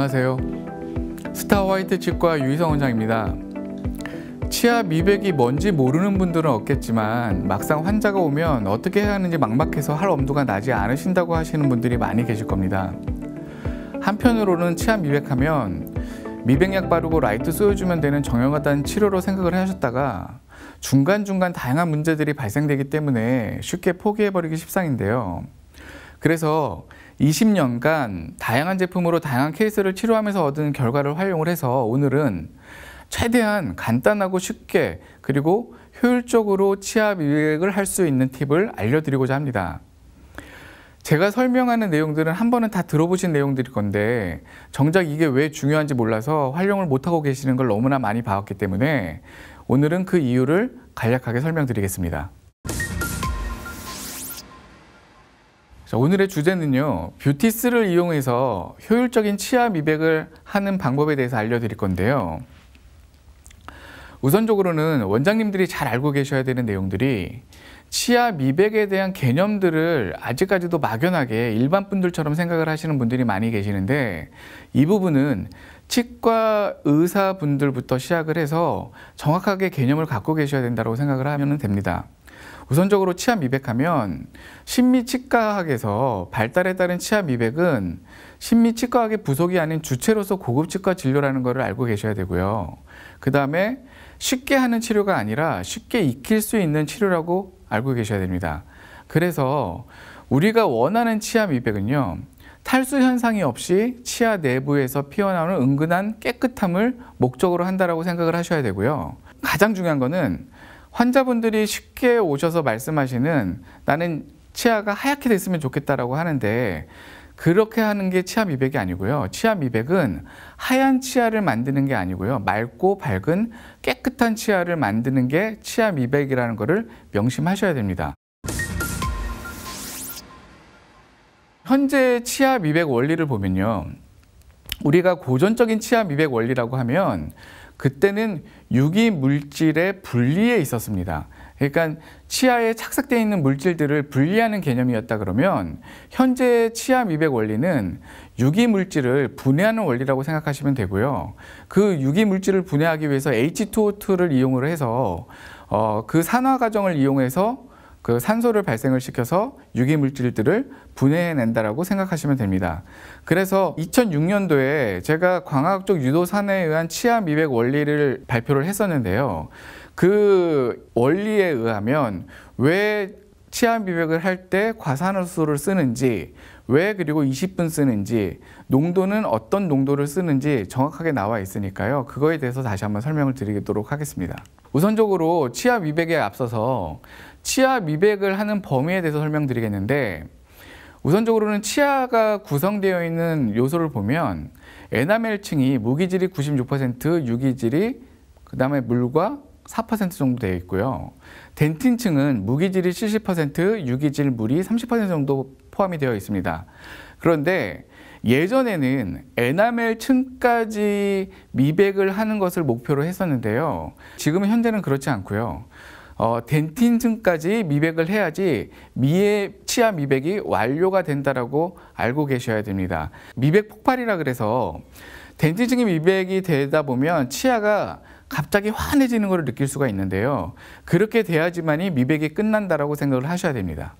안녕하세요. 스타 화이트 치과 유희성 원장입니다. 치아 미백이 뭔지 모르는 분들은 없겠지만 막상 환자가 오면 어떻게 해야 하는지 막막해서 할 엄두가 나지 않으신다고 하시는 분들이 많이 계실 겁니다. 한편으로는 치아 미백하면 미백약 바르고 라이트 쏘여주면 되는 정형 같은 치료로 생각을 하셨다가 중간중간 다양한 문제들이 발생되기 때문에 쉽게 포기해버리기 쉽상인데요. 그래서 20년간 다양한 제품으로 다양한 케이스를 치료하면서 얻은 결과를 활용을 해서 오늘은 최대한 간단하고 쉽게 그리고 효율적으로 치아 미백을 할 수 있는 팁을 알려드리고자 합니다. 제가 설명하는 내용들은 한 번은 다 들어보신 내용들일 건데 정작 이게 왜 중요한지 몰라서 활용을 못하고 계시는 걸 너무나 많이 봐왔기 때문에 오늘은 그 이유를 간략하게 설명드리겠습니다. 자, 오늘의 주제는요. 뷰티스를 이용해서 효율적인 치아 미백을 하는 방법에 대해서 알려드릴 건데요. 우선적으로는 원장님들이 잘 알고 계셔야 되는 내용들이 치아 미백에 대한 개념들을 아직까지도 막연하게 일반 분들처럼 생각을 하시는 분들이 많이 계시는데 이 부분은 치과 의사분들부터 시작을 해서 정확하게 개념을 갖고 계셔야 된다고 생각을 하면 됩니다. 우선적으로 치아 미백하면 심미치과학에서 발달에 따른 치아 미백은 심미치과학의 부속이 아닌 주체로서 고급 치과 진료라는 것을 알고 계셔야 되고요. 그 다음에 쉽게 하는 치료가 아니라 쉽게 익힐 수 있는 치료라고 알고 계셔야 됩니다. 그래서 우리가 원하는 치아 미백은요. 탈수 현상이 없이 치아 내부에서 피어나오는 은근한 깨끗함을 목적으로 한다라고 생각을 하셔야 되고요. 가장 중요한 거는 환자분들이 쉽게 오셔서 말씀하시는 나는 치아가 하얗게 됐으면 좋겠다라고 하는데 그렇게 하는 게 치아 미백이 아니고요. 치아 미백은 하얀 치아를 만드는 게 아니고요. 맑고 밝은 깨끗한 치아를 만드는 게 치아 미백이라는 것을 명심하셔야 됩니다. 현재 치아 미백 원리를 보면요. 우리가 고전적인 치아 미백 원리라고 하면 그때는 유기 물질의 분리에 있었습니다. 그러니까 치아에 착색되어 있는 물질들을 분리하는 개념이었다 그러면 현재 치아 미백 원리는 유기물질을 분해하는 원리라고 생각하시면 되고요. 그 유기물질을 분해하기 위해서 H2O2를 이용을 해서 어, 그 산화 과정을 이용해서 그 산소를 발생을 시켜서 유기물질들을 분해해낸다라고 생각하시면 됩니다. 그래서 2006년도에 제가 광학적 유도산에 의한 치아 미백 원리를 발표를 했었는데요. 그 원리에 의하면 왜 치아 미백을 할 때 과산화수를 쓰는지 왜 그리고 20분 쓰는지 농도는 어떤 농도를 쓰는지 정확하게 나와 있으니까요. 그거에 대해서 다시 한번 설명을 드리도록 하겠습니다. 우선적으로 치아 미백에 앞서서 치아 미백을 하는 범위에 대해서 설명드리겠는데 우선적으로는 치아가 구성되어 있는 요소를 보면 에나멜층이 무기질이 96%, 유기질이 그 다음에 물과 4% 정도 되어 있고요. 덴틴층은 무기질이 70%, 유기질 물이 30% 정도 포함이 되어 있습니다. 그런데 예전에는 에나멜 층까지 미백을 하는 것을 목표로 했었는데요. 지금 현재는 그렇지 않고요. 어, 덴틴증까지 미백을 해야지 미의 치아 미백이 완료가 된다라고 알고 계셔야 됩니다. 미백 폭발이라 그래서 덴틴층이 미백이 되다 보면 치아가 갑자기 환해지는 것을 느낄 수가 있는데요. 그렇게 돼야지만이 미백이 끝난다라고 생각을 하셔야 됩니다.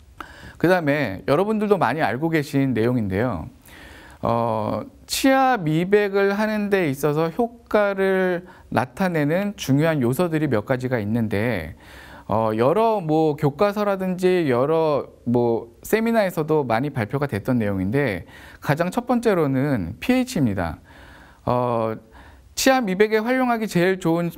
그 다음에 여러분들도 많이 알고 계신 내용인데요. 어, 치아 미백을 하는 데 있어서 효과를 나타내는 중요한 요소들이 몇 가지가 있는데 어, 여러 뭐 교과서라든지 여러 뭐 세미나에서도 많이 발표가 됐던 내용인데 가장 첫 번째로는 pH입니다. 어, 치아 미백에 활용하기 제일 좋은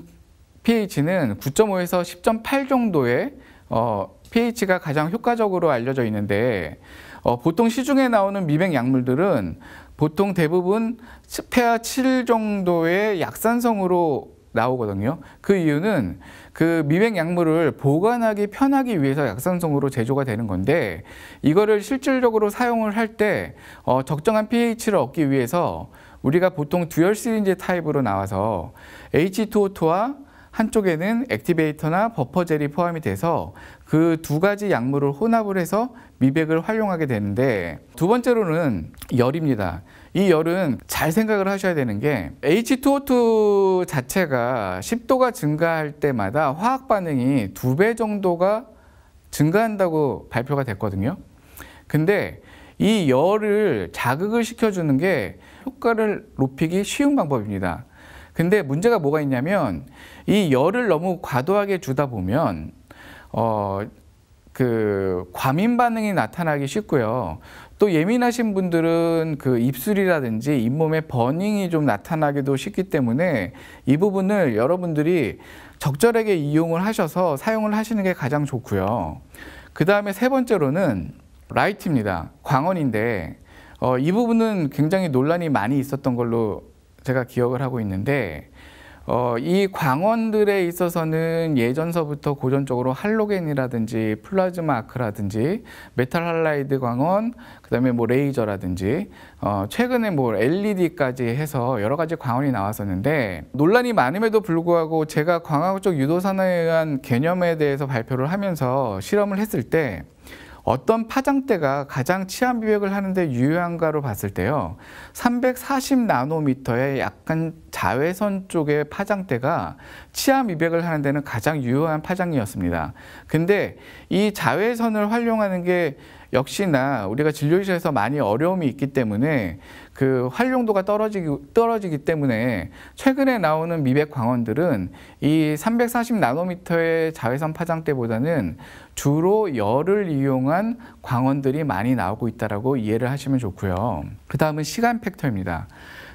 pH는 9.5에서 10.8 정도의 어, pH가 가장 효과적으로 알려져 있는데 어, 보통 시중에 나오는 미백 약물들은 보통 대부분 스페아 7 정도의 약산성으로 나오거든요. 그 이유는 그 미백 약물을 보관하기 편하기 위해서 약산성으로 제조가 되는 건데 이거를 실질적으로 사용을 할때 어, 적정한 pH를 얻기 위해서 우리가 보통 듀얼 시린지 타입으로 나와서 H2O2와 한쪽에는 액티베이터나 버퍼젤이 포함이 돼서 그 두 가지 약물을 혼합을 해서 미백을 활용하게 되는데 두 번째로는 열입니다. 이 열은 잘 생각을 하셔야 되는 게 H2O2 자체가 10도가 증가할 때마다 화학 반응이 두 배 정도가 증가한다고 발표가 됐거든요. 근데 이 열을 자극을 시켜주는 게 효과를 높이기 쉬운 방법입니다. 근데 문제가 뭐가 있냐면 이 열을 너무 과도하게 주다 보면 어, 그 과민 반응이 나타나기 쉽고요. 또 예민하신 분들은 그 입술이라든지 잇몸에 버닝이 좀 나타나기도 쉽기 때문에 이 부분을 여러분들이 적절하게 이용을 하셔서 사용을 하시는 게 가장 좋고요. 그 다음에 세 번째로는 라이트입니다. 광원인데 어, 이 부분은 굉장히 논란이 많이 있었던 걸로 제가 기억을 하고 있는데 어, 이 광원들에 있어서는 예전서부터 고전적으로 할로겐이라든지 플라즈마 아크라든지 메탈 할라이드 광원, 그다음에 뭐 레이저라든지 어, 최근에 뭐 LED까지 해서 여러 가지 광원이 나왔었는데 논란이 많음에도 불구하고 제가 광학 쪽 유도 산업에 대한 개념에 대해서 발표를 하면서 실험을 했을 때 어떤 파장대가 가장 치안 비획을 하는데 유효한가로 봤을 때요. 340 나노미터의 약간 자외선 쪽의 파장대가 치안 비획을 하는 데는 가장 유효한 파장이었습니다. 근데 이 자외선을 활용하는 게 역시나 우리가 진료실에서 많이 어려움이 있기 때문에 그 활용도가 떨어지기, 떨어지기 때문에 최근에 나오는 미백 광원들은 이 340 나노미터의 자외선 파장대보다는 주로 열을 이용한 광원들이 많이 나오고 있다라고 이해를 하시면 좋고요. 그 다음은 시간 팩터입니다.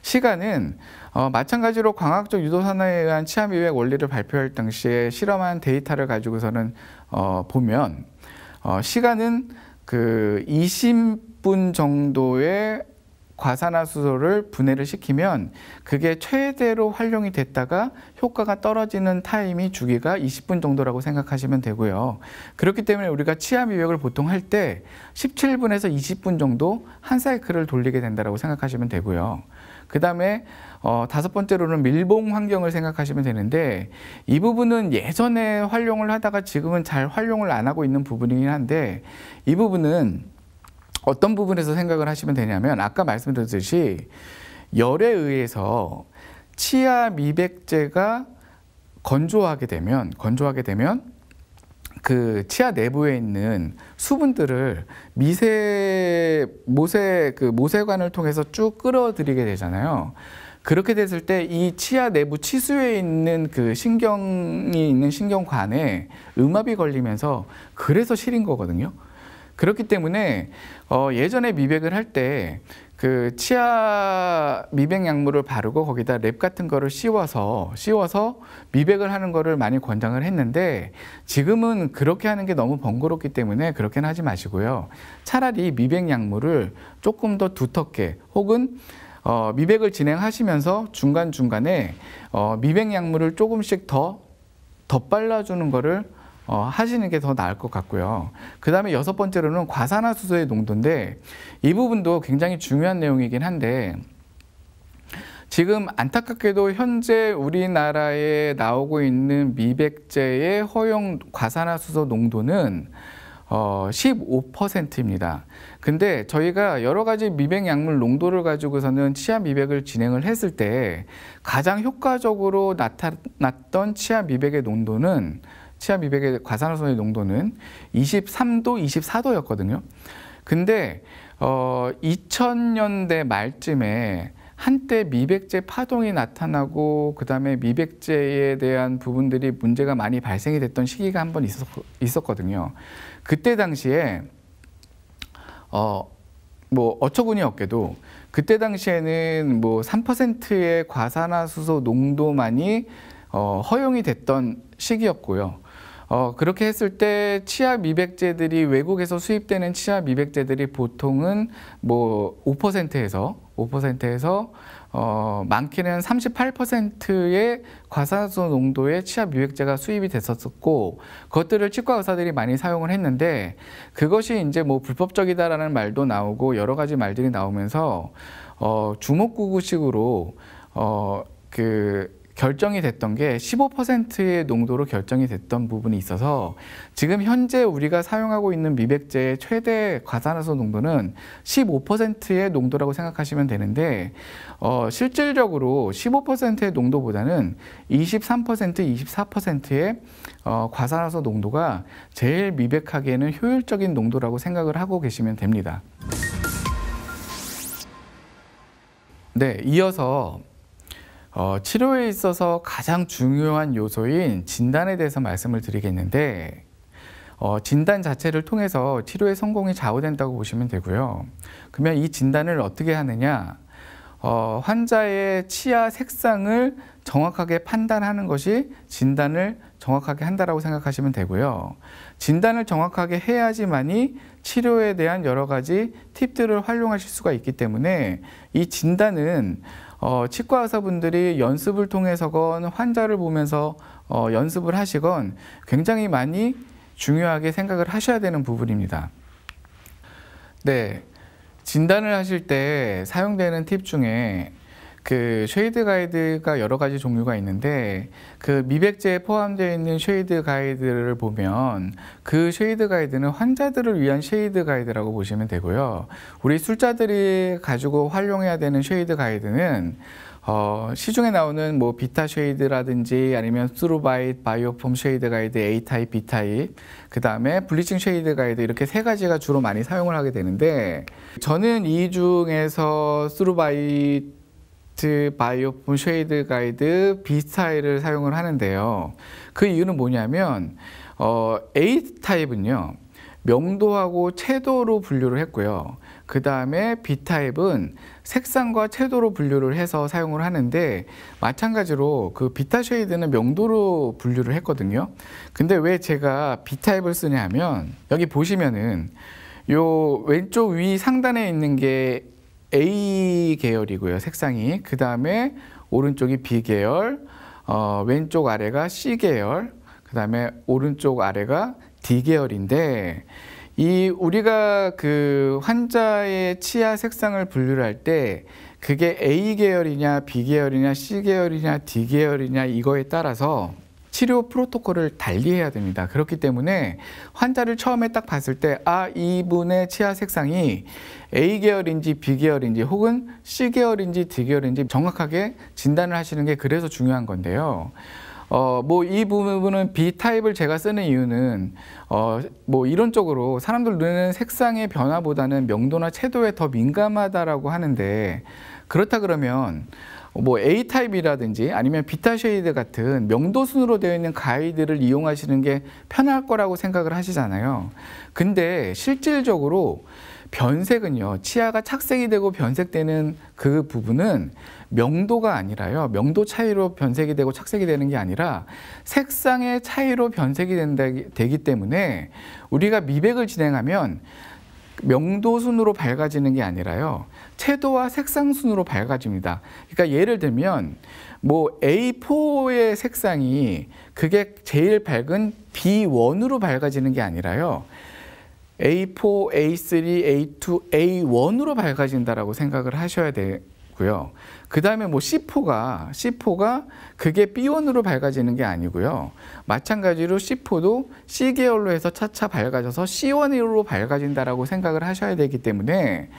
시간은 어, 마찬가지로 광학적 유도산에 의한 치아 미백 원리를 발표할 당시에 실험한 데이터를 가지고서는 어, 보면 어, 시간은 그 20분 정도의 과산화수소를 분해를 시키면 그게 최대로 활용이 됐다가 효과가 떨어지는 타임이 주기가 20분 정도라고 생각하시면 되고요. 그렇기 때문에 우리가 치아 미백을 보통 할 때 17분에서 20분 정도 한 사이클을 돌리게 된다고 생각하시면 되고요. 그 다음에 어, 다섯 번째로는 밀봉 환경을 생각하시면 되는데 이 부분은 예전에 활용을 하다가 지금은 잘 활용을 안 하고 있는 부분이긴 한데 이 부분은 어떤 부분에서 생각을 하시면 되냐면 아까 말씀드렸듯이 열에 의해서 치아 미백제가 건조하게 되면 건조하게 되면 그 치아 내부에 있는 수분들을 미세 모세 그 모세관을 통해서 쭉 끌어들이게 되잖아요. 그렇게 됐을 때 이 치아 내부 치수에 있는 그 신경이 있는 신경관에 음압이 걸리면서 그래서 시린 거거든요. 그렇기 때문에 어, 예전에 미백을 할 때 그 치아 미백 약물을 바르고 거기다 랩 같은 거를 씌워서 씌워서 미백을 하는 거를 많이 권장을 했는데 지금은 그렇게 하는 게 너무 번거롭기 때문에 그렇게는 하지 마시고요. 차라리 미백 약물을 조금 더 두텁게 혹은 어, 미백을 진행하시면서 중간중간에 어, 미백 약물을 조금씩 더 덧발라주는 거를 어, 하시는 게 더 나을 것 같고요. 그 다음에 여섯 번째로는 과산화수소의 농도인데 이 부분도 굉장히 중요한 내용이긴 한데 지금 안타깝게도 현재 우리나라에 나오고 있는 미백제의 허용 과산화수소 농도는 어, 15%입니다. 근데 저희가 여러 가지 미백 약물 농도를 가지고서는 치아 미백을 진행을 했을 때 가장 효과적으로 나타났던 치아 미백의 농도는 치아 미백의 과산화수소의 농도는 23도, 24도였거든요. 근데 어 2000년대 말쯤에 한때 미백제 파동이 나타나고 그다음에 미백제에 대한 부분들이 문제가 많이 발생이 됐던 시기가 한 번 있었거든요. 그때 당시에 어뭐 어처구니 없게도 그때 당시에는 뭐 3%의 과산화수소 농도만이 어 허용이 됐던 시기였고요. 어, 그렇게 했을 때 치아 미백제들이 외국에서 수입되는 치아 미백제들이 보통은 뭐 5%에서 5%에서 어, 많게는 38%의 과산소 농도의 치아 미백제가 수입이 됐었고 었 그것들을 치과 의사들이 많이 사용을 했는데 그것이 이제 뭐 불법적이다라는 말도 나오고 여러 가지 말들이 나오면서 어, 주먹구구식으로 어, 그 결정이 됐던 게 15%의 농도로 결정이 됐던 부분이 있어서 지금 현재 우리가 사용하고 있는 미백제의 최대 과산화소 농도는 15%의 농도라고 생각하시면 되는데 어, 실질적으로 15%의 농도보다는 23%, 24%의 어, 과산화소 농도가 제일 미백하기에는 효율적인 농도라고 생각을 하고 계시면 됩니다. 네, 이어서 어, 치료에 있어서 가장 중요한 요소인 진단에 대해서 말씀을 드리겠는데 어, 진단 자체를 통해서 치료의 성공이 좌우된다고 보시면 되고요. 그러면 이 진단을 어떻게 하느냐? 어, 환자의 치아 색상을 정확하게 판단하는 것이 진단을 정확하게 한다고 생각하시면 되고요. 진단을 정확하게 해야지만이 치료에 대한 여러 가지 팁들을 활용하실 수가 있기 때문에 이 진단은 어, 치과 의사분들이 연습을 통해서건 환자를 보면서 어, 연습을 하시건 굉장히 많이 중요하게 생각을 하셔야 되는 부분입니다. 네. 진단을 하실 때 사용되는 팁 중에 그 쉐이드 가이드가 여러 가지 종류가 있는데 그 미백제에 포함되어 있는 쉐이드 가이드를 보면 그 쉐이드 가이드는 환자들을 위한 쉐이드 가이드라고 보시면 되고요. 우리 술자들이 가지고 활용해야 되는 쉐이드 가이드는 어, 시중에 나오는 뭐 비타 쉐이드라든지 아니면 스루바이트, 바이오폼 쉐이드 가이드, A타입, B타입, 그 다음에 블리칭 쉐이드 가이드 이렇게 세 가지가 주로 많이 사용을 하게 되는데 저는 이 중에서 스루바이트 비스트 바이오폼 쉐이드 가이드 B스타일을 사용을 하는데요. 그 이유는 뭐냐면 어, A 타입은요. 명도하고 채도로 분류를 했고요. 그 다음에 B타입은 색상과 채도로 분류를 해서 사용을 하는데 마찬가지로 그 비타 쉐이드는 명도로 분류를 했거든요. 근데 왜 제가 B타입을 쓰냐 하면 여기 보시면은 요 왼쪽 위 상단에 있는 게 A 계열이고요. 색상이. 그 다음에 오른쪽이 B 계열, 어, 왼쪽 아래가 C 계열, 그 다음에 오른쪽 아래가 D 계열인데 이 우리가 그 환자의 치아 색상을 분류를 할 때 그게 A 계열이냐 B 계열이냐 C 계열이냐 D 계열이냐 이거에 따라서 치료 프로토콜을 달리해야 됩니다. 그렇기 때문에 환자를 처음에 딱 봤을 때 아, 이분의 치아 색상이 A 계열인지 B 계열인지 혹은 C 계열인지 D 계열인지 정확하게 진단을 하시는 게 그래서 중요한 건데요. 어, 뭐 이 부분은 B타입을 제가 쓰는 이유는 어, 뭐 이론적으로 사람들 눈에는 색상의 변화보다는 명도나 채도에 더 민감하다라고 하는데 그렇다 그러면 뭐 A 타입이라든지 아니면 비타 쉐이드 같은 명도순으로 되어 있는 가이드를 이용하시는 게 편할 거라고 생각을 하시잖아요. 근데 실질적으로 변색은요. 치아가 착색이 되고 변색되는 그 부분은 명도가 아니라요. 명도 차이로 변색이 되고 착색이 되는 게 아니라 색상의 차이로 변색이 된다 되기 때문에 우리가 미백을 진행하면 명도 순으로 밝아지는 게 아니라요. 채도와 색상 순으로 밝아집니다. 그러니까 예를 들면 뭐 A4의 색상이 그게 제일 밝은 B1으로 밝아지는 게 아니라요. A4, A3, A2, A1으로 밝아진다라고 생각을 하셔야 되고요. 그 다음에 뭐 C4가, C4가 그게 B1으로 밝아지는 게 아니고요. 마찬가지로 C4도 C 계열로 해서 차차 밝아져서 C1으로 밝아진다라고 생각을 하셔야 되기 때문에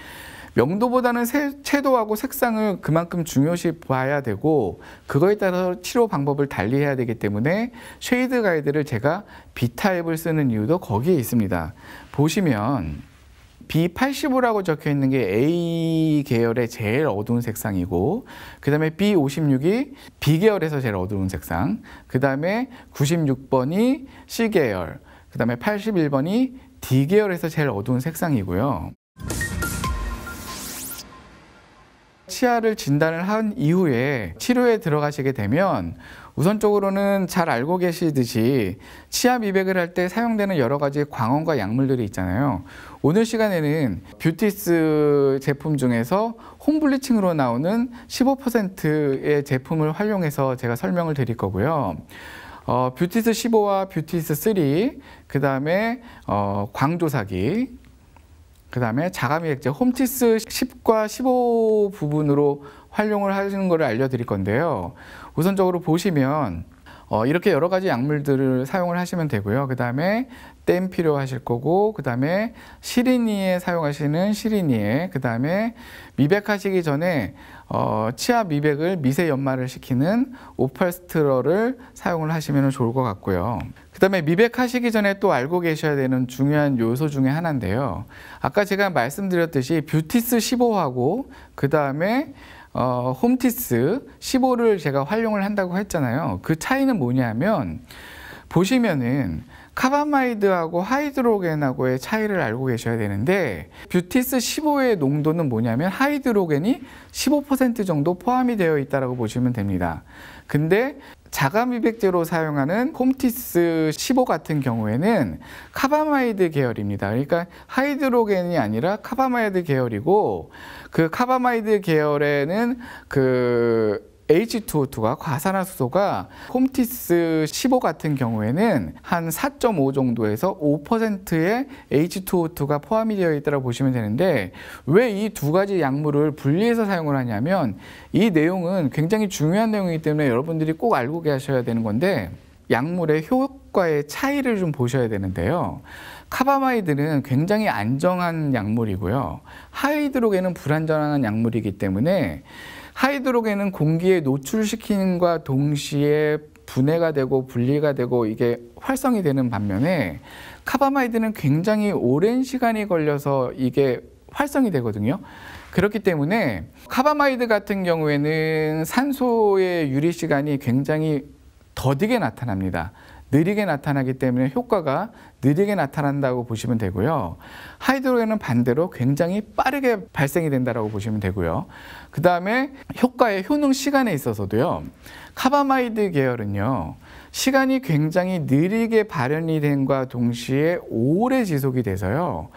명도보다는 세, 채도하고 색상을 그만큼 중요시 봐야 되고 그거에 따라서 치료 방법을 달리 해야 되기 때문에 쉐이드 가이드를 제가 B타입을 쓰는 이유도 거기에 있습니다. 보시면 B85라고 적혀 있는 게 A 계열의 제일 어두운 색상이고 그 다음에 B56이 B 계열에서 제일 어두운 색상 그 다음에 96번이 C 계열 그 다음에 81번이 D 계열에서 제일 어두운 색상이고요 치아를 진단을 한 이후에 치료에 들어가시게 되면 우선적으로는 잘 알고 계시듯이 치아 미백을 할 때 사용되는 여러 가지 광원과 약물들이 있잖아요. 오늘 시간에는 뷰티스 제품 중에서 홈블리칭으로 나오는 15%의 제품을 활용해서 제가 설명을 드릴 거고요. 어, 뷰티스 15와 뷰티스 3, 그 다음에 어, 광조사기, 그 다음에 자가미백제 홈티스 10과 15 부분으로 활용을 하시는 것을 알려드릴 건데요. 우선적으로 보시면 어, 이렇게 여러 가지 약물들을 사용을 하시면 되고요. 그 다음에 댐 필요하실 거고, 그 다음에 시린이에 사용하시는 시린이에, 그 다음에 미백하시기 전에 어, 치아 미백을 미세 연마를 시키는 오팔스트러를 사용을 하시면 좋을 것 같고요. 그 다음에 미백하시기 전에 또 알고 계셔야 되는 중요한 요소 중에 하나인데요. 아까 제가 말씀드렸듯이 뷰티스 15하고, 그 다음에 어, 홈티스 15를 제가 활용을 한다고 했잖아요. 그 차이는 뭐냐면 보시면은 카바마이드하고 하이드로겐하고의 차이를 알고 계셔야 되는데 뷰티스 15의 농도는 뭐냐면 하이드로겐이 15% 정도 포함이 되어 있다고 보시면 됩니다. 근데 자가 미백제로 사용하는 홈티스 15 같은 경우에는 카바마이드 계열입니다. 그러니까 하이드로겐이 아니라 카바마이드 계열이고 그 카바마이드 계열에는 그 H2O2가 과산화수소가 홈티스 15 같은 경우에는 한 4.5 정도에서 5%의 H2O2가 포함이 되어 있다고 보시면 되는데 왜 이 두 가지 약물을 분리해서 사용을 하냐면 이 내용은 굉장히 중요한 내용이기 때문에 여러분들이 꼭 알고 계셔야 되는 건데 약물의 효과의 차이를 좀 보셔야 되는데요. 카바마이드는 굉장히 안정한 약물이고요. 하이드록에는 불안정한 약물이기 때문에 하이드로겐은 공기에 노출시키는과 동시에 분해가 되고 분리가 되고 이게 활성이 되는 반면에 카바마이드는 굉장히 오랜 시간이 걸려서 이게 활성이 되거든요. 그렇기 때문에 카바마이드 같은 경우에는 산소의 유리 시간이 굉장히 더디게 나타납니다. 느리게 나타나기 때문에 효과가 느리게 나타난다고 보시면 되고요. 하이드로겐은 반대로 굉장히 빠르게 발생이 된다고 보시면 되고요. 그 다음에 효과의 효능 시간에 있어서도요. 카바마이드 계열은요. 시간이 굉장히 느리게 발현이 된과 동시에 오래 지속이 돼서요.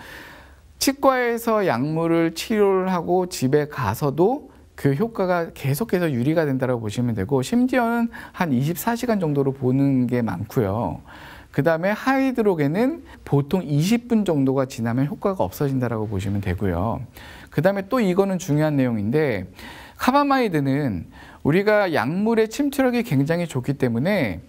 치과에서 약물을 치료를 하고 집에 가서도 그 효과가 계속해서 유리가 된다고 보시면 되고 심지어는 한 24시간 정도로 보는 게 많고요. 그 다음에 하이드록에는 보통 20분 정도가 지나면 효과가 없어진다라고 보시면 되고요. 그 다음에 또 이거는 중요한 내용인데 카바마이드는 우리가 약물의 침투력이 굉장히 좋기 때문에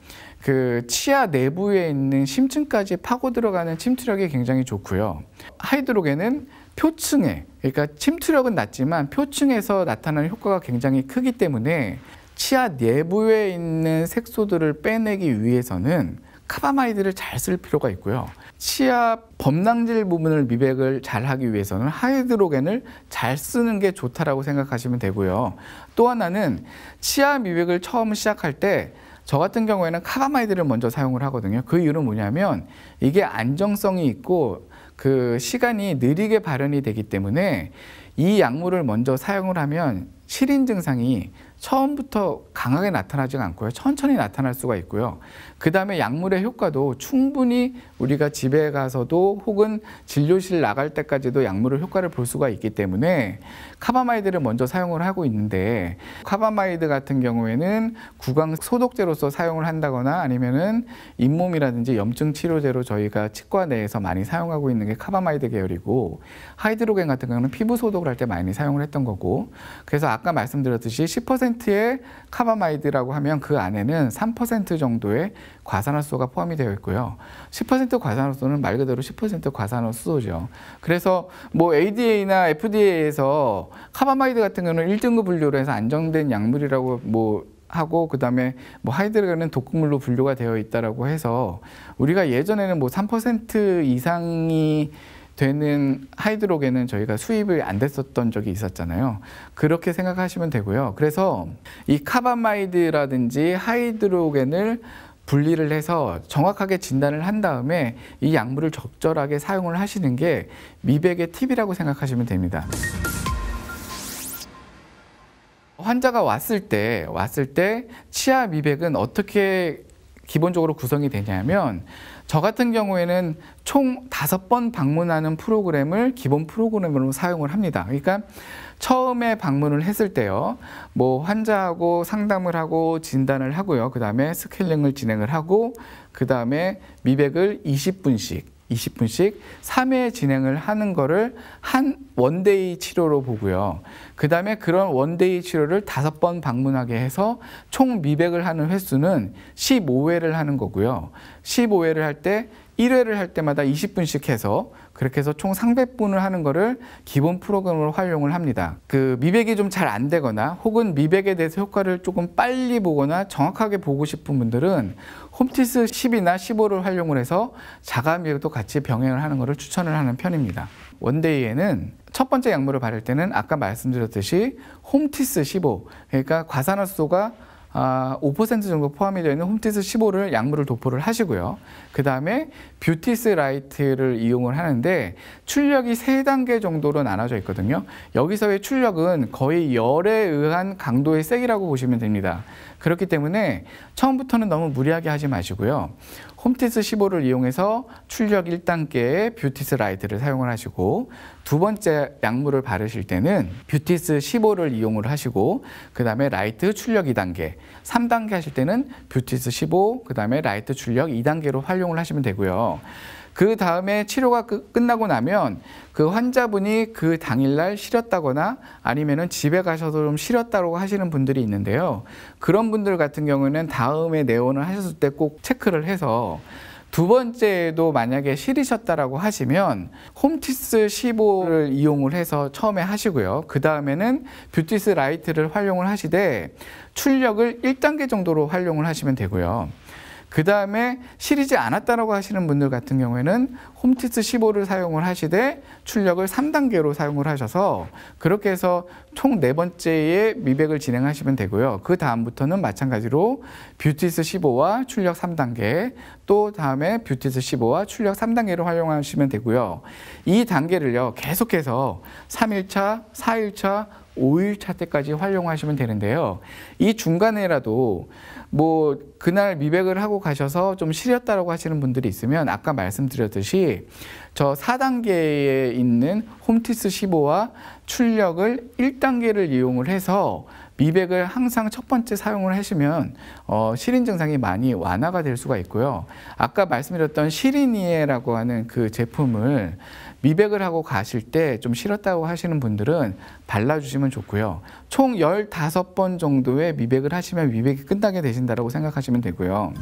그 치아 내부에 있는 심층까지 파고 들어가는 침투력이 굉장히 좋고요. 하이드록에는 표층에 그러니까 침투력은 낮지만 표층에서 나타나는 효과가 굉장히 크기 때문에 치아 내부에 있는 색소들을 빼내기 위해서는 카바마이드를 잘 쓸 필요가 있고요. 치아 범낭질 부분을 미백을 잘 하기 위해서는 하이드로겐을 잘 쓰는 게 좋다라고 생각하시면 되고요. 또 하나는 치아 미백을 처음 시작할 때 저 같은 경우에는 카바마이드를 먼저 사용을 하거든요. 그 이유는 뭐냐면 이게 안정성이 있고 그 시간이 느리게 발현이 되기 때문에 이 약물을 먼저 사용을 하면 실인 증상이 처음부터 강하게 나타나지 않고요. 천천히 나타날 수가 있고요. 그 다음에 약물의 효과도 충분히 우리가 집에 가서도 혹은 진료실 나갈 때까지도 약물의 효과를 볼 수가 있기 때문에 카바마이드를 먼저 사용을 하고 있는데 카바마이드 같은 경우에는 구강 소독제로서 사용을 한다거나 아니면은 잇몸이라든지 염증 치료제로 저희가 치과 내에서 많이 사용하고 있는 게 카바마이드 계열이고 하이드로겐 같은 경우는 피부 소독을 할 때 많이 사용을 했던 거고 그래서 아까 아까 말씀드렸듯이 10%의 카바마이드라고 하면 그 안에는 3% 정도의 과산화수소가 포함이 되어 있고요. 10% 과산화수소는 말 그대로 10% 과산화수소죠. 그래서 뭐 ADA나 FDA에서 카바마이드 같은 경우는 1등급 분류로 해서 안정된 약물이라고 뭐 하고 그다음에 뭐 하이드르가는 독극물로 분류가 되어 있다라고 해서 우리가 예전에는 뭐 3% 이상이 되는 하이드록에는 저희가 수입이 안 됐었던 적이 있었잖아요. 그렇게 생각하시면 되고요. 그래서 이카반마이드라든지 하이드록엔을 분리를 해서 정확하게 진단을 한 다음에 이 약물을 적절하게 사용을 하시는 게 미백의 팁이라고 생각하시면 됩니다. 환자가 왔을 때 왔을 때 치아 미백은 어떻게 기본적으로 구성이 되냐면 저 같은 경우에는 총 다섯 번 방문하는 프로그램을 기본 프로그램으로 사용을 합니다. 그러니까 처음에 방문을 했을 때요. 뭐 환자하고 상담을 하고 진단을 하고요. 그다음에 스케일링을 진행을 하고 그다음에 미백을 20분씩 20분씩 3회 진행을 하는 거를 한 원데이 치료로 보고요. 그 다음에 그런 원데이 치료를 다섯 번 방문하게 해서 총 미백을 하는 횟수는 15회를 하는 거고요. 15회를 할 때 1회를 할 때마다 20분씩 해서 그렇게 해서 총 300분을 하는 거를 기본 프로그램으로 활용을 합니다. 그 미백이 좀 잘 안 되거나 혹은 미백에 대해서 효과를 조금 빨리 보거나 정확하게 보고 싶은 분들은 홈티스 10이나 15를 활용을 해서 자가미기도 같이 병행을 하는 것을 추천을 하는 편입니다. 원데이에는 첫 번째 약물을 바를 때는 아까 말씀드렸듯이 홈티스 15 그러니까 과산화수소가 5% 아, 정도 포함이 되어 있는 홈티스 15를 약물을 도포를 하시고요. 그 다음에 뷰티스 라이트를 이용을 하는데 출력이 3단계 정도로 나눠져 있거든요. 여기서의 출력은 거의 열에 의한 강도의 세기라고 보시면 됩니다. 그렇기 때문에 처음부터는 너무 무리하게 하지 마시고요. 홈티스 15를 이용해서 출력 1단계의 뷰티스 라이트를 사용을 하시고 두 번째 약물을 바르실 때는 뷰티스 15를 이용을 하시고 그 다음에 라이트 출력 2단계 3단계 하실 때는 뷰티스 15그 다음에 라이트 출력 2단계로 활용을 하시면 되고요. 그 다음에 치료가 끝나고 나면 그 환자분이 그 당일날 쉬었다거나 아니면은 집에 가셔서 좀 쉬었다고 하시는 분들이 있는데요. 그런 분들 같은 경우는 에 다음에 내원을 하셨을 때 꼭 체크를 해서 두 번째에도 만약에 실으셨다라고 하시면 홈티스 15를 이용을 해서 처음에 하시고요. 그 다음에는 뷰티스 라이트를 활용을 하시되 출력을 1단계 정도로 활용을 하시면 되고요. 그 다음에 시리지 않았다라고 하시는 분들 같은 경우에는 홈티스 15를 사용을 하시되 출력을 3단계로 사용을 하셔서 그렇게 해서 총 네 번째의 미백을 진행하시면 되고요. 그 다음부터는 마찬가지로 뷰티스 15와 출력 3단계 또 다음에 뷰티스 15와 출력 3단계를 활용하시면 되고요. 이 단계를요 계속해서 3일차, 4일차, 5일차 때까지 활용하시면 되는데요. 이 중간에라도 뭐 그날 미백을 하고 가셔서 좀 시렸다라고 하시는 분들이 있으면 아까 말씀드렸듯이 저 4단계에 있는 홈티스 15와 출력을 1단계를 이용을 해서 미백을 항상 첫 번째 사용을 하시면 어, 시린 증상이 많이 완화가 될 수가 있고요. 아까 말씀드렸던 시리니에라고 하는 그 제품을 미백을 하고 가실 때 좀 싫었다고 하시는 분들은 발라주시면 좋고요. 총 15번 정도의 미백을 하시면 미백이 끝나게 되신다고 생각하시면 되고요.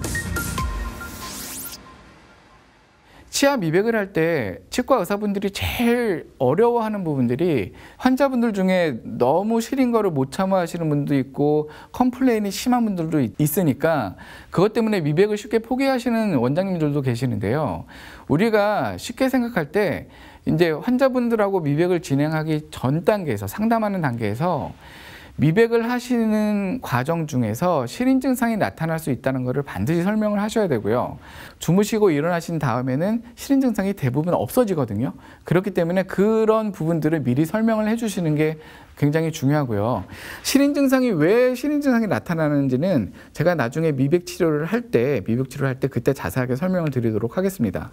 치아 미백을 할 때 치과 의사분들이 제일 어려워하는 부분들이 환자분들 중에 너무 시린 거를 못 참아 하시는 분도 있고 컴플레인이 심한 분들도 있으니까 그것 때문에 미백을 쉽게 포기하시는 원장님들도 계시는데요. 우리가 쉽게 생각할 때 이제 환자분들하고 미백을 진행하기 전 단계에서 상담하는 단계에서 미백을 하시는 과정 중에서 실인 증상이 나타날 수 있다는 것을 반드시 설명을 하셔야 되고요. 주무시고 일어나신 다음에는 실인 증상이 대부분 없어지거든요. 그렇기 때문에 그런 부분들을 미리 설명을 해주시는 게 굉장히 중요하고요. 실인 증상이 왜 실인 증상이 나타나는지는 제가 나중에 미백 치료를 할 때, 미백 치료를 할 때 그때 자세하게 설명을 드리도록 하겠습니다.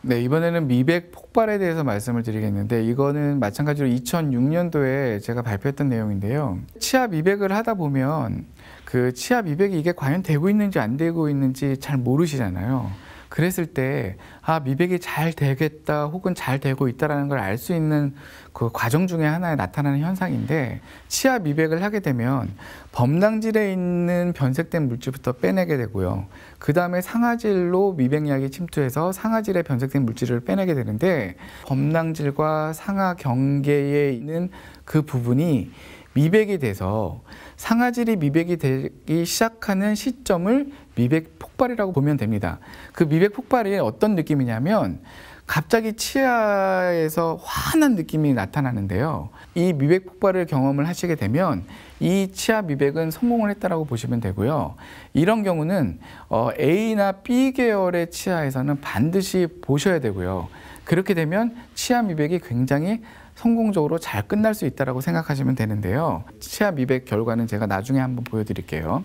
네, 이번에는 미백 폭발에 대해서 말씀을 드리겠는데 이거는 마찬가지로 2006년도에 제가 발표했던 내용인데요. 치아 미백을 하다 보면 그 치아 미백이 이게 과연 되고 있는지 안 되고 있는지 잘 모르시잖아요. 그랬을 때 아 미백이 잘 되겠다 혹은 잘 되고 있다라는 걸 알 수 있는 그 과정 중에 하나에 나타나는 현상인데 치아 미백을 하게 되면 범당질에 있는 변색된 물질부터 빼내게 되고요. 그 다음에 상아질로 미백약이 침투해서 상아질에 변색된 물질을 빼내게 되는데 범당질과 상하 경계에 있는 그 부분이 미백이 돼서 상아질이 미백이 되기 시작하는 시점을 미백 폭발이라고 보면 됩니다. 그 미백 폭발이 어떤 느낌이냐면 갑자기 치아에서 환한 느낌이 나타나는데요. 이 미백 폭발을 경험을 하시게 되면 이 치아 미백은 성공을 했다라고 보시면 되고요. 이런 경우는 어, A나 B 계열의 치아에서는 반드시 보셔야 되고요. 그렇게 되면 치아 미백이 굉장히 성공적으로 잘 끝날 수 있다고 생각하시면 되는데요. 치아 미백 결과는 제가 나중에 한번 보여드릴게요.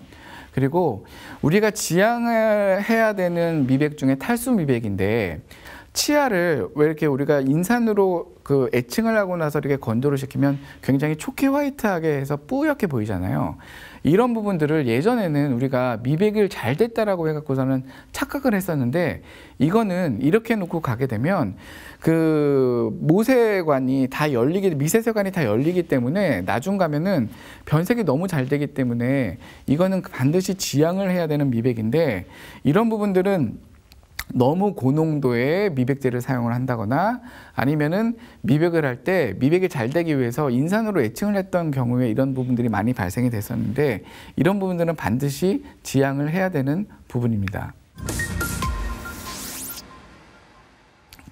그리고 우리가 지향을 해야 되는 미백 중에 탈수 미백인데 치아를 왜 이렇게 우리가 인산으로 그 애칭을 하고 나서 이렇게 건조를 시키면 굉장히 초키 화이트하게 해서 뿌옇게 보이잖아요. 이런 부분들을 예전에는 우리가 미백을 잘 됐다라고 해갖고서는 착각을 했었는데 이거는 이렇게 놓고 가게 되면 그 모세관이 다 열리기 미세세관이 다 열리기 때문에 나중 가면은 변색이 너무 잘 되기 때문에 이거는 반드시 지양을 해야 되는 미백인데 이런 부분들은 너무 고농도의 미백제를 사용을 한다거나 아니면은 미백을 할 때 미백이 잘 되기 위해서 인산으로 애칭을 했던 경우에 이런 부분들이 많이 발생이 됐었는데 이런 부분들은 반드시 지양을 해야 되는 부분입니다.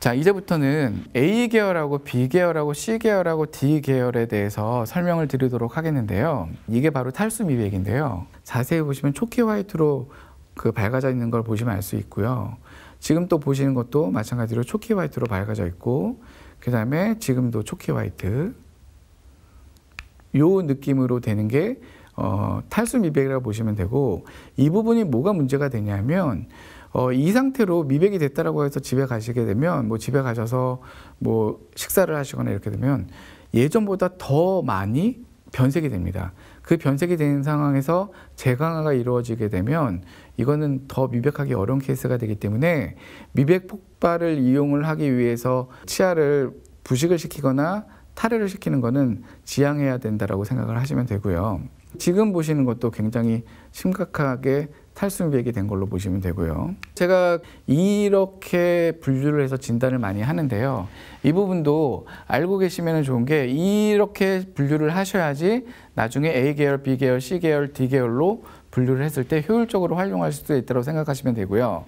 자, 이제부터는 A 계열하고 B 계열하고 C 계열하고 D 계열에 대해서 설명을 드리도록 하겠는데요. 이게 바로 탈수 미백인데요. 자세히 보시면 초키 화이트로 그 밝아져 있는 걸 보시면 알 수 있고요. 지금 또 보시는 것도 마찬가지로 초키 화이트로 밝아져 있고 그 다음에 지금도 초키 화이트 요 느낌으로 되는 게 어, 탈수 미백이라고 보시면 되고 이 부분이 뭐가 문제가 되냐면 어, 이 상태로 미백이 됐다라고 해서 집에 가시게 되면 뭐 집에 가셔서 뭐 식사를 하시거나 이렇게 되면 예전보다 더 많이 변색이 됩니다. 그 변색이 되는 상황에서 재강화가 이루어지게 되면 이거는 더 미백하기 어려운 케이스가 되기 때문에 미백 폭발을 이용을 하기 위해서 치아를 부식을 시키거나 탈의를 시키는 거는 지양해야 된다라고 생각을 하시면 되고요. 지금 보시는 것도 굉장히 심각하게 탈수비액이 된 걸로 보시면 되고요. 제가 이렇게 분류를 해서 진단을 많이 하는데요. 이 부분도 알고 계시면 좋은 게 이렇게 분류를 하셔야지 나중에 A 계열, B 계열, C 계열, D 계열로 분류를 했을 때 효율적으로 활용할 수도 있다고 생각하시면 되고요.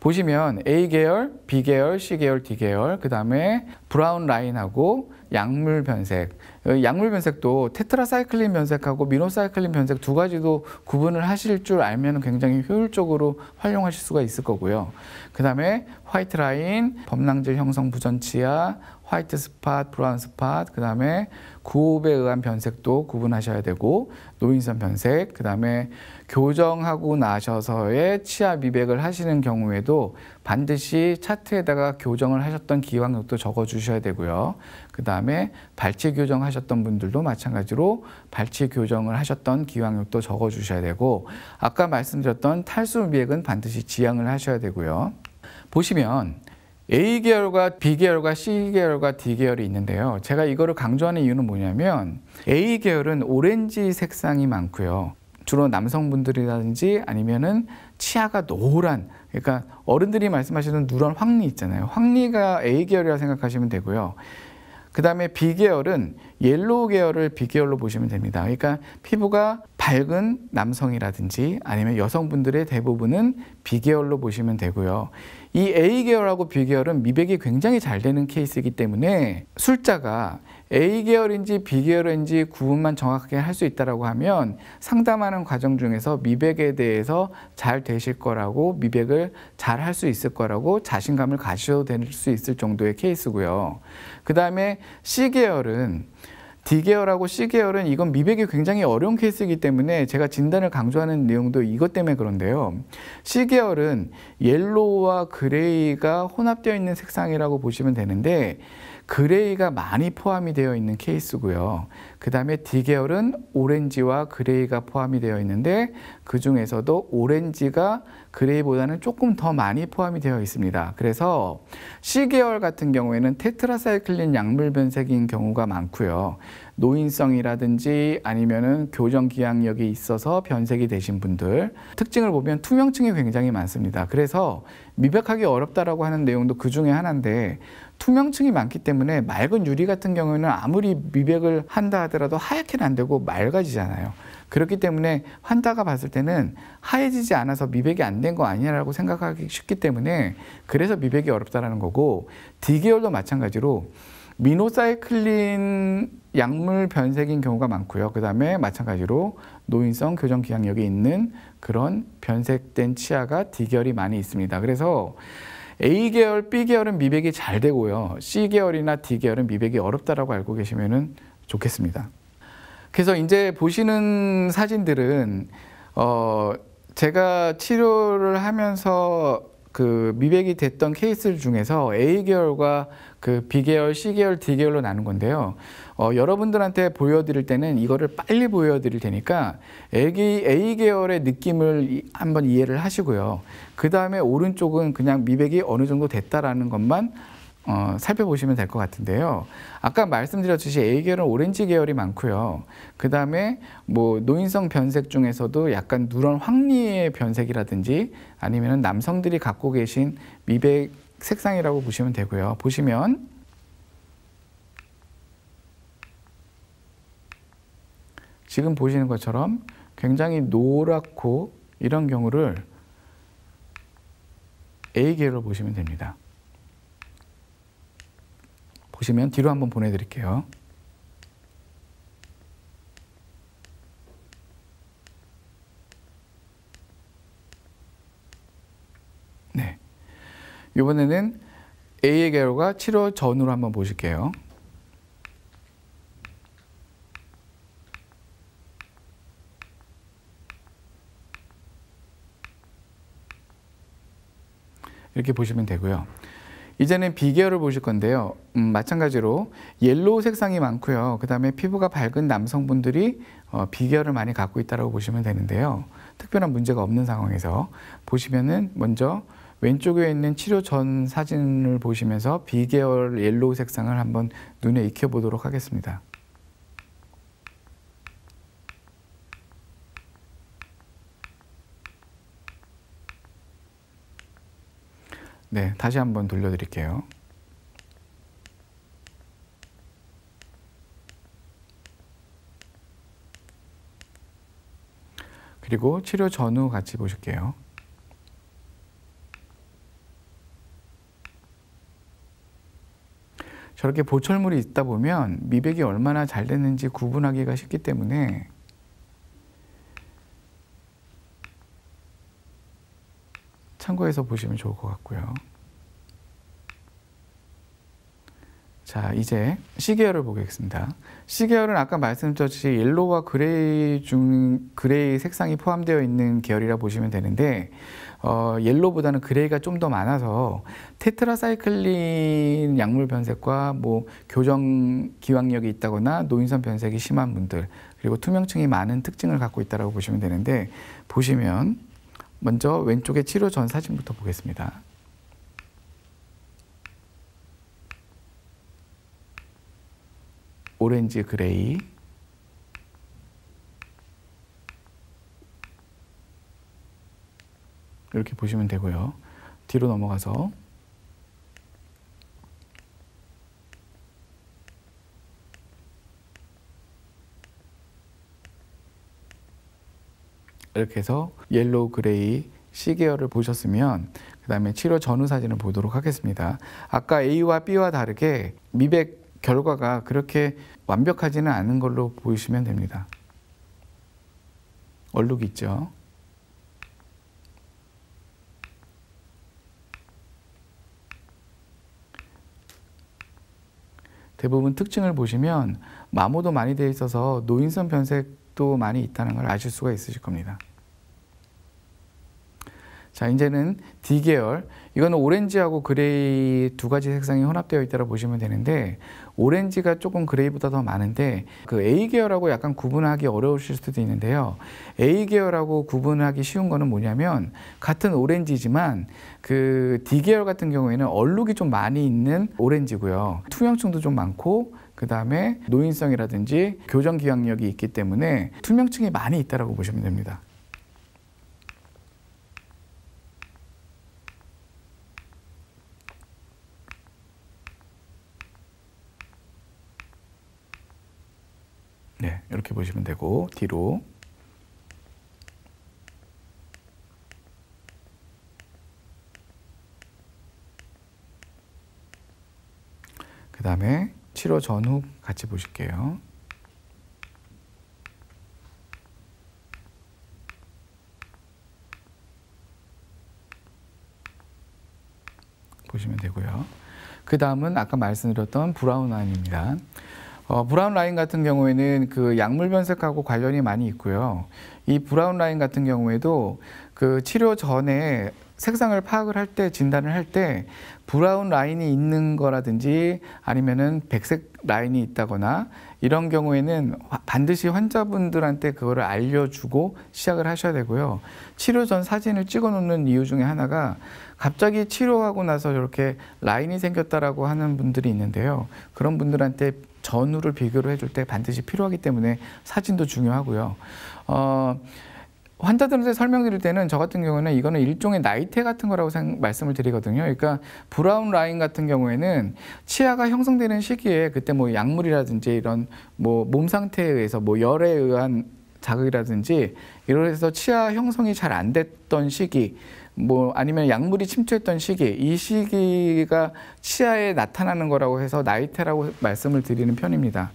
보시면 A 계열, B 계열, C 계열, D 계열, 그 다음에 브라운 라인하고 약물 변색. 어, 약물 변색도 테트라사이클린 변색하고 미노사이클린 변색 두 가지도 구분을 하실 줄 알면 굉장히 효율적으로 활용하실 수가 있을 거고요. 그 다음에 화이트 라인, 범랑질 형성 부전치아, 화이트 스팟, 브라운 스팟, 그 다음에 구호흡에 의한 변색도 구분하셔야 되고, 노인성 변색, 그 다음에 교정하고 나셔서의 치아 미백을 하시는 경우에도 반드시 차트에다가 교정을 하셨던 기왕록도 적어주셔야 되고요. 그 다음에 발치 교정하셨던 분들도 마찬가지로 발치 교정을 하셨던 기왕록도 적어주셔야 되고 아까 말씀드렸던 탈수 미백은 반드시 지양을 하셔야 되고요. 보시면 A 계열과 B 계열과 C 계열과 D 계열이 있는데요. 제가 이거를 강조하는 이유는 뭐냐면 A 계열은 오렌지 색상이 많고요. 주로 남성분들이라든지 아니면은 치아가 노란 그러니까 어른들이 말씀하시는 누런 황리 있잖아요. 황리가 A 계열이라 생각하시면 되고요. 그 다음에 B 계열은 옐로우 계열을 B 계열로 보시면 됩니다. 그러니까 피부가 밝은 남성이라든지 아니면 여성분들의 대부분은 B 계열로 보시면 되고요. 이 A 계열하고 B 계열은 미백이 굉장히 잘 되는 케이스이기 때문에 술자가 A 계열인지 B 계열인지 구분만 정확하게 할 수 있다라고 하면 상담하는 과정 중에서 미백에 대해서 잘 되실 거라고 미백을 잘 할 수 있을 거라고 자신감을 가셔도 될 수 있을 정도의 케이스고요. 그 다음에 C 계열은 D계열하고 C계열은 이건 미백이 굉장히 어려운 케이스이기 때문에 제가 진단을 강조하는 내용도 이것 때문에 그런데요. C계열은 옐로우와 그레이가 혼합되어 있는 색상이라고 보시면 되는데 그레이가 많이 포함이 되어 있는 케이스고요. 그 다음에 D계열은 오렌지와 그레이가 포함이 되어 있는데 그 중에서도 오렌지가 그레이보다는 조금 더 많이 포함이 되어 있습니다. 그래서 C계열 같은 경우에는 테트라사이클린 약물 변색인 경우가 많고요. 노인성이라든지 아니면은 교정 기향력이 있어서 변색이 되신 분들 특징을 보면 투명층이 굉장히 많습니다. 그래서 미백하기 어렵다라고 하는 내용도 그 중에 하나인데 투명층이 많기 때문에 맑은 유리 같은 경우에는 아무리 미백을 한다 하더라도 하얗게는 안 되고 맑아지잖아요. 그렇기 때문에 환자가 봤을 때는 하얘지지 않아서 미백이 안 된 거 아니냐라고 생각하기 쉽기 때문에 그래서 미백이 어렵다라는 거고 디계열도 마찬가지로 미노사이클린 약물 변색인 경우가 많고요. 그다음에 마찬가지로 노인성 교정 기향력이 있는 그런 변색된 치아가 디계열이 많이 있습니다. 그래서 A 계열, B 계열은 미백이 잘 되고요. C 계열이나 D 계열은 미백이 어렵다라고 알고 계시면 좋겠습니다. 그래서 이제 보시는 사진들은 어 제가 치료를 하면서 그 미백이 됐던 케이스 중에서 A 계열과 그 B 계열, C 계열, D 계열로 나눈 건데요. 어, 여러분들한테 보여드릴 때는 이거를 빨리 보여드릴 테니까 A, A 계열의 느낌을 한번 이해를 하시고요. 그 다음에 오른쪽은 그냥 미백이 어느 정도 됐다라는 것만 어, 살펴보시면 될 것 같은데요. 아까 말씀드렸듯이 A 계열은 오렌지 계열이 많고요. 그 다음에 뭐 노인성 변색 중에서도 약간 누런 황리의 변색이라든지 아니면 남성들이 갖고 계신 미백 색상이라고 보시면 되고요. 보시면 지금 보시는 것처럼 굉장히 노랗고 이런 경우를 A계로 보시면 됩니다. 보시면 뒤로 한번 보내드릴게요. 네. 이번에는 A의 결과 7호 전으로 한번 보실게요. 이렇게 보시면 되고요. 이제는 비계열을 보실 건데요. 음, 마찬가지로 옐로우 색상이 많고요. 그 다음에 피부가 밝은 남성분들이 어, 비계열을 많이 갖고 있다고 보시면 되는데요. 특별한 문제가 없는 상황에서 보시면은 먼저 왼쪽에 있는 치료 전 사진을 보시면서 비계열 옐로우 색상을 한번 눈에 익혀보도록 하겠습니다. 네, 다시 한번 돌려드릴게요. 그리고 치료 전후 같이 보실게요. 저렇게 보철물이 있다 보면 미백이 얼마나 잘 됐는지 구분하기가 쉽기 때문에 참고해서 보시면 좋을 것 같고요. 자, 이제 시계열을 보겠습니다. 시계열은 아까 말씀드렸듯이 옐로우와 그레이 중 그레이 색상이 포함되어 있는 계열이라 보시면 되는데 어, 옐로우보다는 그레이가 좀 더 많아서 테트라사이클린 약물 변색과 뭐 교정 기왕력이 있다거나 노인성 변색이 심한 분들 그리고 투명층이 많은 특징을 갖고 있다고 보시면 되는데 보시면 먼저 왼쪽에 치료 전 사진부터 보겠습니다. 오렌지 그레이 이렇게 보시면 되고요. 뒤로 넘어가서 이렇게 해서 옐로우 그레이 시계열을 보셨으면 그 다음에 치료 전후 사진을 보도록 하겠습니다. 아까 A와 B와 다르게 미백 결과가 그렇게 완벽하지는 않은 걸로 보이시면 됩니다. 얼룩 있죠? 대부분 특징을 보시면 마모도 많이 되어 있어서 노인성 변색도 많이 있다는 걸 아실 수가 있으실 겁니다. 자, 이제는 D 계열. 이거는 오렌지하고 그레이 두 가지 색상이 혼합되어 있다고 보시면 되는데 오렌지가 조금 그레이보다 더 많은데 그 A 계열하고 약간 구분하기 어려우실 수도 있는데요. A 계열하고 구분하기 쉬운 거는 뭐냐면 같은 오렌지지만 그 D 계열 같은 경우에는 얼룩이 좀 많이 있는 오렌지고요. 투명층도 좀 많고 그 다음에 노인성이라든지 교정 기억력이 있기 때문에 투명층이 많이 있다라고 보시면 됩니다. 예, 이렇게 보시면 되고 뒤로 그 다음에 치료 전후 같이 보실게요. 보시면 되고요. 그 다음은 아까 말씀드렸던 브라운 라인입니다. 어, 브라운 라인 같은 경우에는 그 약물 변색하고 관련이 많이 있고요. 이 브라운 라인 같은 경우에도 그 치료 전에 색상을 파악을 할 때 진단을 할 때 브라운 라인이 있는 거라든지 아니면은 백색 라인이 있다거나 이런 경우에는 반드시 환자분들한테 그거를 알려주고 시작을 하셔야 되고요. 치료 전 사진을 찍어 놓는 이유 중에 하나가 갑자기 치료하고 나서 이렇게 라인이 생겼다라고 하는 분들이 있는데요. 그런 분들한테 전후를 비교를 해줄 때 반드시 필요하기 때문에 사진도 중요하고요. 어, 환자들한테 설명드릴 때는 저 같은 경우는 이거는 일종의 나이테 같은 거라고 생, 말씀을 드리거든요. 그러니까 브라운 라인 같은 경우에는 치아가 형성되는 시기에 그때 뭐 약물이라든지 이런 뭐 몸 상태에 의해서 뭐 열에 의한 자극이라든지 이러해서 치아 형성이 잘 안 됐던 시기 뭐 아니면 약물이 침투했던 시기 이 시기가 치아에 나타나는 거라고 해서 나이테라고 말씀을 드리는 편입니다.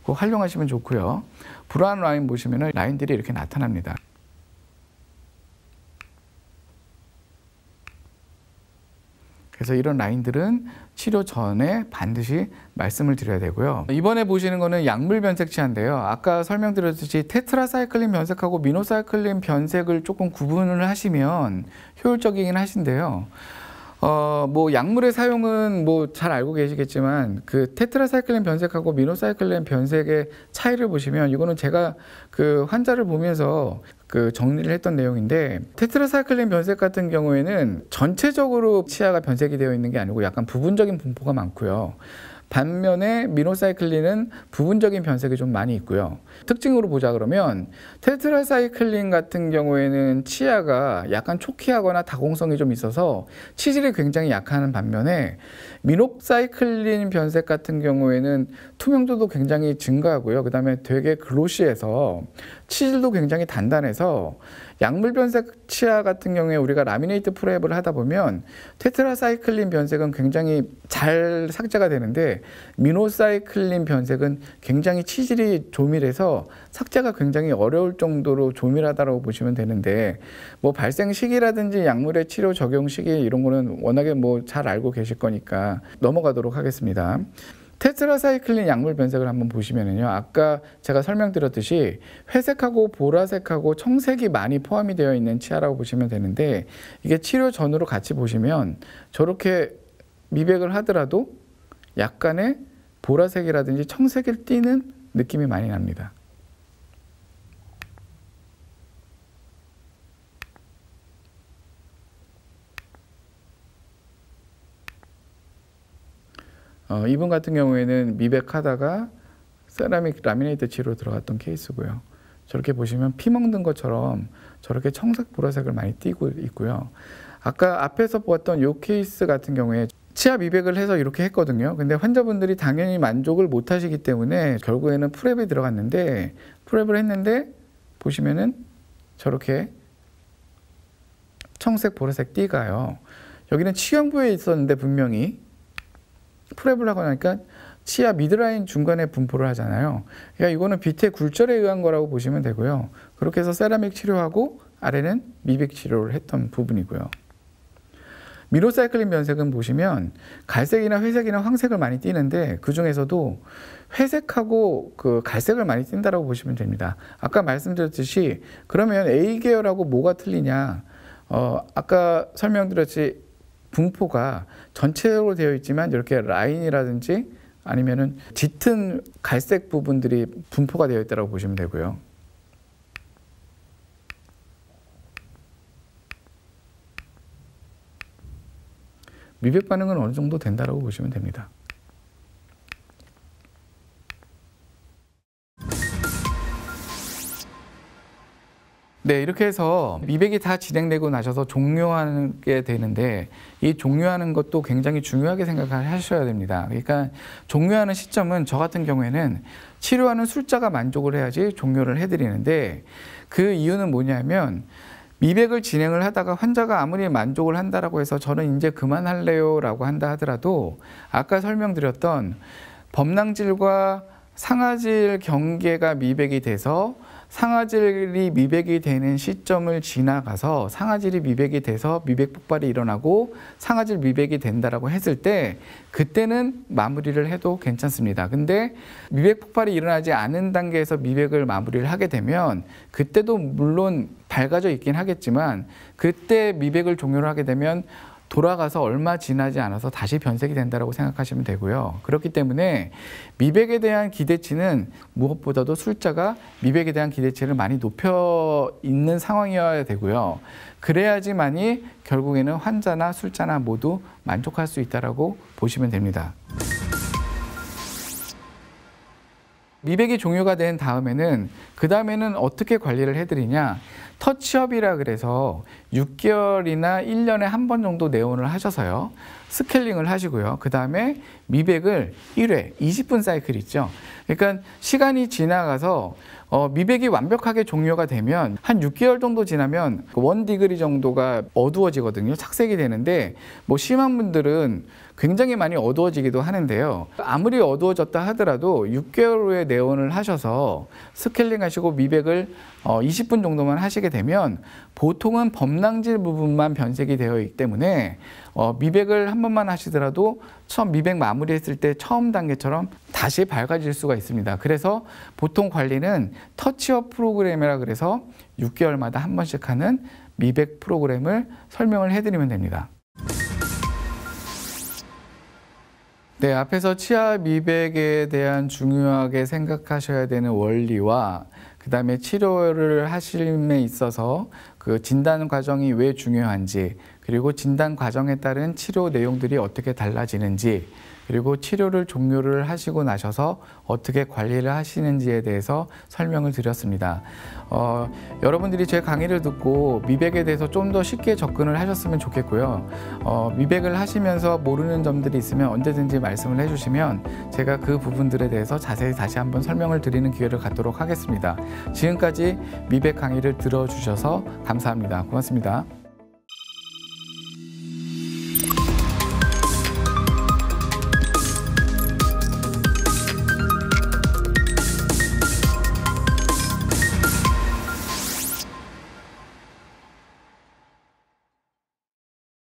그거 활용하시면 좋고요. 브라운 라인 보시면 라인들이 이렇게 나타납니다. 그래서 이런 라인들은 치료 전에 반드시 말씀을 드려야 되고요. 이번에 보시는 거는 약물 변색 치아데요 아까 설명드렸듯이 테트라사이클린 변색하고 미노사이클린 변색을 조금 구분을 하시면 효율적이긴 하신데요. 어, 뭐 약물의 사용은 뭐 잘 알고 계시겠지만 그 테트라사이클린 변색하고 미노사이클린 변색의 차이를 보시면 이거는 제가 그 환자를 보면서 그 정리를 했던 내용인데 테트라사클린 변색 같은 경우에는 전체적으로 치아가 변색이 되어 있는 게 아니고 약간 부분적인 분포가 많고요. 반면에 미노사이클린은 부분적인 변색이 좀 많이 있고요. 특징으로 보자 그러면 테트라사이클린 같은 경우에는 치아가 약간 촉히하거나 다공성이 좀 있어서 치질이 굉장히 약한 반면에 미노사이클린 변색 같은 경우에는 투명도도 굉장히 증가하고요. 그다음에 되게 글로시해서 치질도 굉장히 단단해서 약물 변색 치아 같은 경우에 우리가 라미네이트 프랩을 하다 보면 테트라사이클린 변색은 굉장히 잘 삭제가 되는데 미노사이클린 변색은 굉장히 치질이 조밀해서 삭제가 굉장히 어려울 정도로 조밀하다고 보시면 되는데 뭐 발생 시기라든지 약물의 치료 적용 시기 이런 거는 워낙에 뭐 잘 알고 계실 거니까 넘어가도록 하겠습니다. 테트라사이클린 약물 변색을 한번 보시면은요. 아까 제가 설명드렸듯이 회색하고 보라색하고 청색이 많이 포함이 되어 있는 치아라고 보시면 되는데 이게 치료 전으로 같이 보시면 저렇게 미백을 하더라도 약간의 보라색이라든지 청색을 띠는 느낌이 많이 납니다. 어, 이분 같은 경우에는 미백하다가 세라믹 라미네이트 치로 들어갔던 케이스고요. 저렇게 보시면 피 먹는 것처럼 저렇게 청색 보라색을 많이 띄고 있고요. 아까 앞에서 보았던 요 케이스 같은 경우에 치아 미백을 해서 이렇게 했거든요. 근데 환자분들이 당연히 만족을 못 하시기 때문에 결국에는 프랩에 들어갔는데 프랩을 했는데 보시면은 저렇게 청색 보라색 띠가요. 여기는 치경부에 있었는데 분명히 프랩을 하고 나니까 치아 미드라인 중간에 분포를 하잖아요. 그러니까 이거는 빛의 굴절에 의한 거라고 보시면 되고요. 그렇게 해서 세라믹 치료하고 아래는 미백 치료를 했던 부분이고요. 미로사이클린 변색은 보시면 갈색이나 회색이나 황색을 많이 띄는데 그 중에서도 회색하고 그 갈색을 많이 띈다라고 보시면 됩니다. 아까 말씀드렸듯이 그러면 A 계열하고 뭐가 틀리냐? 어, 아까 설명드렸지 분포가 전체적으로 되어 있지만 이렇게 라인이라든지 아니면은 짙은 갈색 부분들이 분포가 되어 있다고 보시면 되고요. 미백 반응은 어느 정도 된다고 보시면 됩니다. 네, 이렇게 해서 미백이 다 진행되고 나셔서 종료하게 되는데 이 종료하는 것도 굉장히 중요하게 생각을 하셔야 됩니다. 그러니까 종료하는 시점은 저 같은 경우에는 치료하는 술자가 만족을 해야지 종료를 해드리는데 그 이유는 뭐냐면 미백을 진행을 하다가 환자가 아무리 만족을 한다라고 해서 저는 이제 그만할래요라고 한다 하더라도 아까 설명드렸던 범낭질과 상아질 경계가 미백이 돼서 상아질이 미백이 되는 시점을 지나가서 상아질이 미백이 돼서 미백 폭발이 일어나고 상아질 미백이 된다라고 했을 때 그때는 마무리를 해도 괜찮습니다. 근데 미백 폭발이 일어나지 않은 단계에서 미백을 마무리를 하게 되면 그때도 물론 밝아져 있긴 하겠지만 그때 미백을 종료를 하게 되면 돌아가서 얼마 지나지 않아서 다시 변색이 된다고 생각하시면 되고요. 그렇기 때문에 미백에 대한 기대치는 무엇보다도 술자가 미백에 대한 기대치를 많이 높여 있는 상황이어야 되고요. 그래야지만이 결국에는 환자나 술자나 모두 만족할 수 있다라고 보시면 됩니다. 미백이 종료가 된 다음에는 그 다음에는 어떻게 관리를 해드리냐 터치업이라 그래서 6개월이나 1년에 한 번 정도 내원을 하셔서요 스케일링을 하시고요 그 다음에 미백을 1회 20분 사이클 있죠 그러니까 시간이 지나가서 어, 미백이 완벽하게 종료가 되면 한 6개월 정도 지나면 원 디그리 정도가 어두워지거든요 착색이 되는데 뭐 심한 분들은 굉장히 많이 어두워지기도 하는데요. 아무리 어두워졌다 하더라도 6개월 후에 내원을 하셔서 스케일링 하시고 미백을 20분 어, 정도만 하시게 되면 보통은 범랑질 부분만 변색이 되어 있기 때문에 어, 미백을 한 번만 하시더라도 처음 미백 마무리했을 때 처음 단계처럼 다시 밝아질 수가 있습니다. 그래서 보통 관리는 터치업 프로그램이라 그래서 6개월마다 한 번씩 하는 미백 프로그램을 설명을 해드리면 됩니다. 네, 앞에서 치아 미백에 대한 중요하게 생각하셔야 되는 원리와 그다음에 치료를 하심에 있어서 그 진단 과정이 왜 중요한지 그리고 진단 과정에 따른 치료 내용들이 어떻게 달라지는지 그리고 치료를 종료를 하시고 나셔서 어떻게 관리를 하시는지에 대해서 설명을 드렸습니다. 어, 여러분들이 제 강의를 듣고 미백에 대해서 좀 더 쉽게 접근을 하셨으면 좋겠고요. 어, 미백을 하시면서 모르는 점들이 있으면 언제든지 말씀을 해주시면 제가 그 부분들에 대해서 자세히 다시 한번 설명을 드리는 기회를 갖도록 하겠습니다. 지금까지 미백 강의를 들어주셔서 감사합니다. 고맙습니다.